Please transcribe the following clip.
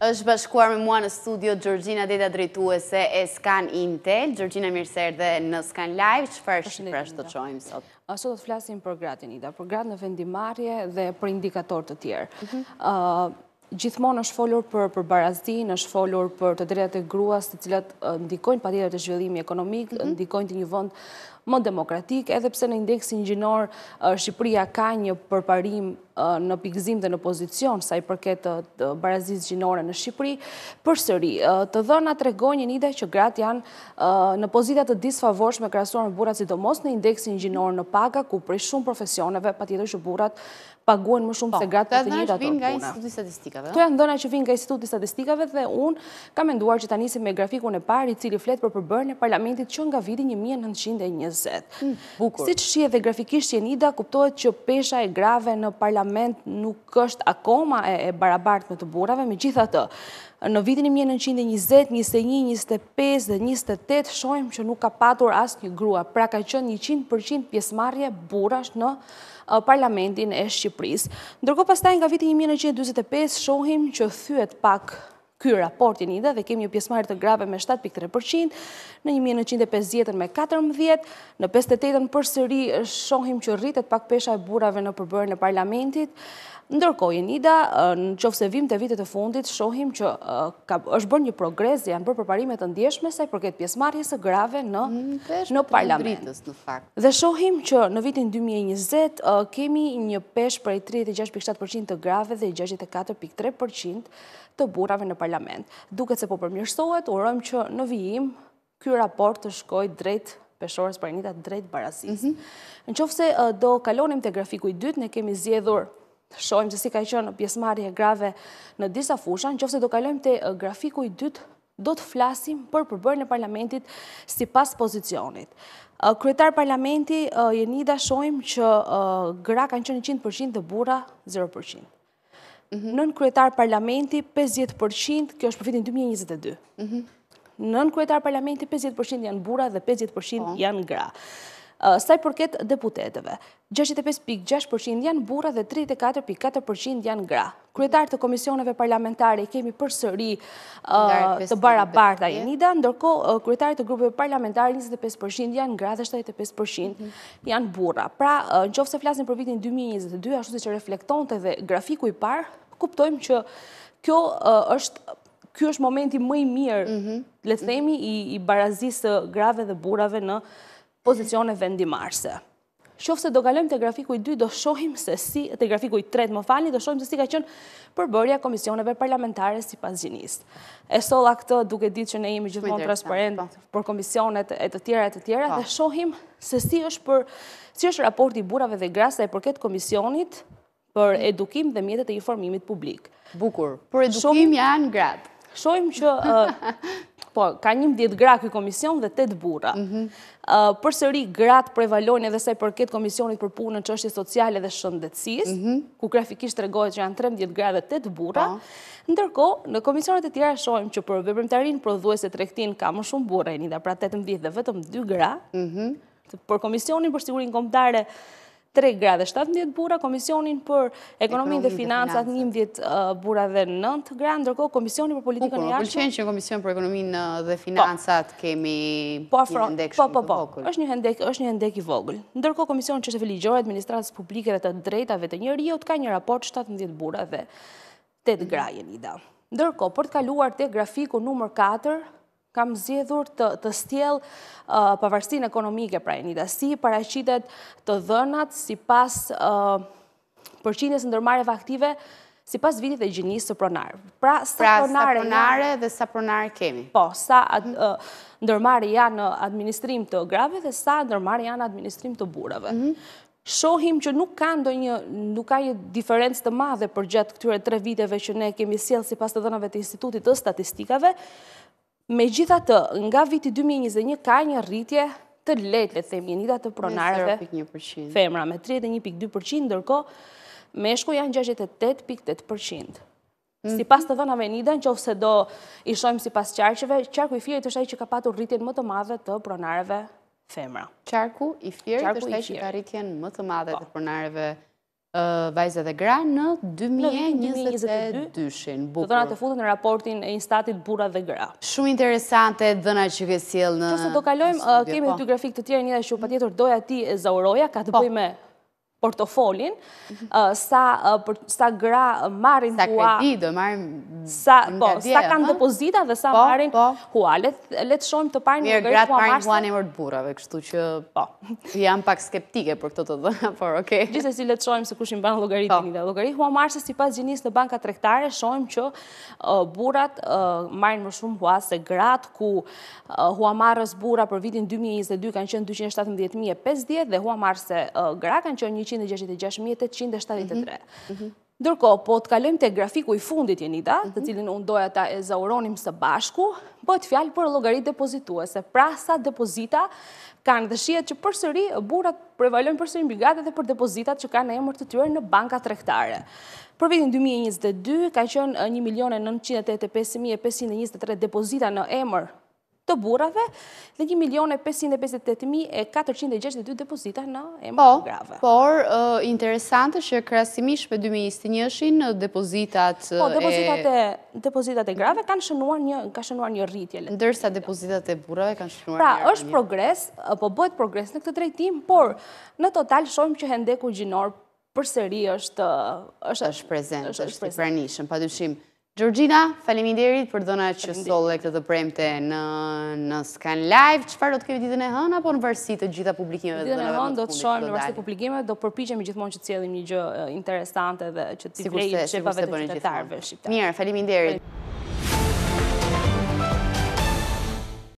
është bashkuar me mua në studio Gjorgjina Deda Drejtuese e Scan Intel. Gjorgjina Mirser dhe në Scan Live, pra që farë Shqipërash të qojmë sot? Sot do të flasim për gratin, Ida, për grat në vendimarje dhe për indikator të tjerë. Mhm. Gjithmonë është folur për barazdin, është folur për të drejat e gruas të cilat ndikojnë pa të zhvillimi ekonomik, mhm. ndikojnë të një vënd më demokratik, edhe pse në indeksin gjinor Shqipëria ka një përparim në pikëzim dhe në pozicion sa i përket të barazis gjinore në Shqipëri, për sëri, të dhëna të regoj një njëde që gratë janë në pozitat të disfavosh me krasuar në burat si do mos në indeksin gjinor në paga, ku prej shumë profesioneve, pa tjetër që burat paguen më shumë se po, gratë në të njëtë ato puna. To janë dhëna që vinë nga institutit statistikave dhe unë kam enduar që ta njësi me grafikun e pari cili fletë për përbërën e parlamentit që nga vidi 1920 qëndrueset. Mm, si që shqie dhe grafikisht qenida, kuptohet që pesha e grave në parlament nuk është akoma e barabart me të burave, me gjitha të. Në vitin 1920, 21, 25 dhe 28, shojmë që nuk ka patur asë një grua, pra ka qënë 100% pjesmarje burash në parlamentin e Shqipëris. Ndërko pas taj nga vitin 1925, shohim që thyet pak Ky raport i dhe dhe kemi një pjesmarit të grave me 7.3%, në 1.950 me 14, në 58 në përsëri shohim që rritet pak pesha e burave në përbërë në parlamentit, Ndërkoj e njida, në vim të vitet e fundit, shohim që është bërë një progres dhe janë bërë përparimet të ndjeshme saj përket pjesmarje së grave në mm, parlament. Dhe shohim që në vitin 2020 kemi një pesh për e 36.7% të grave dhe 64.3% të burave në parlament parlament. Duket se po përmjërsohet, urojmë që në vijim, kjo raport të shkoj drejt peshorës për njëta drejt barasis. Mhm. Në qofë se do kalonim të grafiku i dytë, ne kemi zjedhur të shojmë që si ka i qënë pjesmarje grave në disa fusha, në qofë se do kalonim të grafiku i dytë, do të flasim për përbërë e parlamentit si pas pozicionit. Kryetar parlamenti, jenida shojmë që gra kanë qënë 100% dhe bura 0%. Mhm. Nën kretar parlamenti, 50%, kjo është përfitin 2022. Mhm. Nën kretar parlamenti, 50% janë bura dhe 50% po. janë gra. Eh, saj përket deputeteve. 65.6% janë bura dhe 34.4% janë gra. Kryetarët të komisioneve parlamentare i kemi për sëri eh, të bara barta i nida, ndërko eh, kryetarë të grupëve parlamentare 25% janë gra dhe 75% mhm. janë bura. Pra, në qofë se flasin për vitin 2022, ashtu si që reflekton të dhe grafiku i parë, kuptojmë që kjo është Ky është momenti më i mirë, mhm. le të themi, i barazisë grave dhe burave në pozicione vendimarse. Shofë se do galëm të grafiku i 2, do shohim se si, të grafiku i 3, më fali, do shohim se si ka qënë përbërja komisioneve parlamentare si pas gjinis. E sola këtë duke ditë që ne imi gjithmonë transparent po. për komisionet e të tjera e të tjera, po. dhe shohim se si është për, si është raporti burave dhe grasa e përket komisionit për edukim dhe mjetet e informimit publik. Bukur, për edukim janë gratë. Shohim që uh, Po, ka njëmë djetë gra këj komision dhe 8 bura. Mhm. Për sëri, gratë prevalojnë edhe saj përket komisionit për punën që është sociale dhe shëndetsis, mhm. ku grafikisht të regojë që janë 13 djetë gra dhe 8 bura. Po. Ndërko, në komisionet e tjera shojmë që për vëbërëmtarin prodhuese të rektin ka më shumë bura e një dhe pra 18 dhe vetëm 2 gra, mhm. për komisionin për sigurin komptare 3 gradë 17 bura, Komisionin për Ekonomin dhe Financat 11 bura dhe 9 gradë, ndërkohë Komisionin për Politikën e Jashtë... Po, përqenë që Komisionin për Ekonomin dhe po. Financat kemi po, po, një hendek shumë të vogël. Po, po, po, është një hendek i vogël. Ndërkohë Komisionin që se filigjore administratës publike dhe të drejtave të njëri, jo të ka një raport 17 bura dhe 8 mhm. grajë një da. Ndërko, për të kaluar të grafiku nëmër 4, kam zjedhur të stjel uh, përvarsin ekonomike pra e një dasi, paraqitet të dhënat si pas uh, përqinjës ndërmare faktive si pas vitit e gjinisë së pronarë. Pra, sa pra, pronare dhe sa pronare kemi? Po, sa uh, ndërmare janë në administrim të grave dhe sa ndërmare janë në administrim të burave. Mhm. Shohim që nuk ka një diferencë të madhe për gjatë këtyre tre viteve që ne kemi siel si pas të dhënave të institutit të statistikave, Me gjitha të, nga viti 2021 ka një rritje të letë, le themi, një datë të pronarëve, femra me 31.2%, ndërko, meshku janë 68.8%. Si pas të dhënave nida, në që se do ishojmë si pas qarqeve, qarku i firë të shaj që ka patur rritjen më të madhe të pronareve femra. Qarku i firë të shaj që ka rritjen më të madhe po. të pronareve femra vajzë dhe gra në 2022. Të dhëna të futën në raportin e instatit bura dhe gra. Shumë interesante dhëna që kësiel në... Qësë të kalojmë, kemi të po. grafik të tjerë një dhe shumë, pa tjetër doja ti e zauroja, ka të po. bëj me portofolin, sa gra marrin hua... Sa kredi dhe marrin... Sa po, kanë depozita dhe sa po, marrin po. hua. Letë shonë të parin një gërë Mirë gratë parin hua një mërë të burave, kështu që... Po. Jam pak skeptike për këto të dhe, por oke. Gjithës e si letë shonë se kushin banë logaritin i dhe logaritin. Hua marrës si pas gjinis në banka trektare, shonë që burat marrin më shumë hua se gratë, ku hua marrës bura për vitin 2022 kanë qënë 217.050 dhe hua marrë se kanë qënë 166.873. Mhm. Mhm. Dërko, po të kalëm të grafiku i fundit, Jenida, të mhm. cilin unë doja ta e zauronim së bashku, po të fjalë për logaritë depozituese, pra sa depozita kanë dhe shiet që përsëri, burat prevalojnë përsëri në bigatet dhe për depozitat që kanë e mërë të tyre në banka trektare. Për vitin 2022, ka qënë 1.985.523 depozita në emër të burave dhe 1.558.462 depozita në emër të po, grave. Por, interesante që krasimish për 2021 në po, depozitat e... Po, depozitat e grave kanë shënuar një rritje. Ndërsa depozitat e burave kanë shënuar një rritje. Pra, është progres, po bëhet progres në këtë drejtim, por në total shojmë që hendeku gjinor përseri është... është prezent, është i pranishëm, pa Gjorgjina, faleminderit për dhona që sole këtë të premte në Scan Live. Qëpar do të kemi ditën e hënë, apo në vërsi të gjitha publikimeve dhe dhe dhe dhe dhe në dhe publikimeve do të dhe dhe dhe dhe dhe dhe dhe dhe dhe dhe dhe dhe të të dhe dhe dhe dhe dhe